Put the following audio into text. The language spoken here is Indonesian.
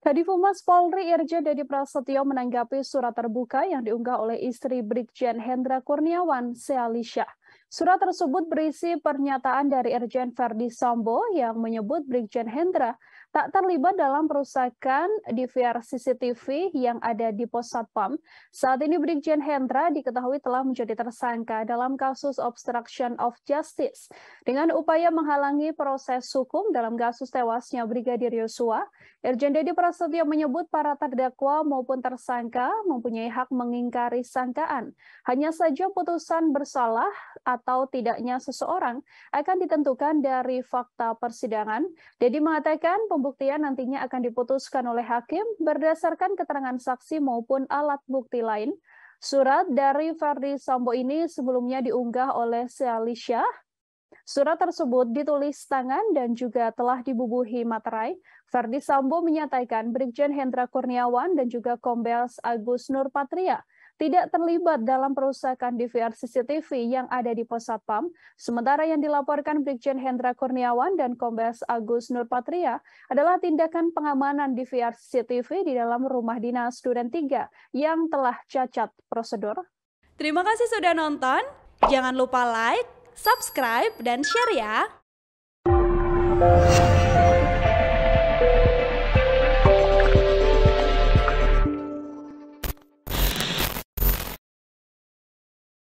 Kadif Humas Polri Irjen Dedi Prasetyo menanggapi surat terbuka yang diunggah oleh istri Brigjen Hendra Kurniawan, Sealisha. Surat tersebut berisi pernyataan dari Irjen Verdi Sambo yang menyebut Brigjen Hendra tak terlibat dalam perusakan DVR CCTV yang ada di pos Satpam. Saat ini Brigjen Hendra diketahui telah menjadi tersangka dalam kasus obstruction of justice dengan upaya menghalangi proses hukum dalam kasus tewasnya Brigadir Yosua. Irjen Dedi Prasetyo menyebut para terdakwa maupun tersangka mempunyai hak mengingkari sangkaan. Hanya saja putusan bersalah atau tidaknya seseorang akan ditentukan dari fakta persidangan. Jadi mengatakan pembuktian nantinya akan diputuskan oleh hakim berdasarkan keterangan saksi maupun alat bukti lain. Surat dari Ferdi Sambo ini sebelumnya diunggah oleh Sealisha. Surat tersebut ditulis tangan dan juga telah dibubuhi materai. Verdi Sambo menyatakan Brigjen Hendra Kurniawan dan juga Kombes Agus Nurpatria tidak terlibat dalam perusakan DVR CCTV yang ada di pos Satpam, sementara yang dilaporkan Brigjen Hendra Kurniawan dan Kombes Agus Nurpatria adalah tindakan pengamanan DVR CCTV di dalam rumah dinas Duren 3 yang telah cacat prosedur. Terima kasih sudah nonton. Jangan lupa like, subscribe, dan share ya.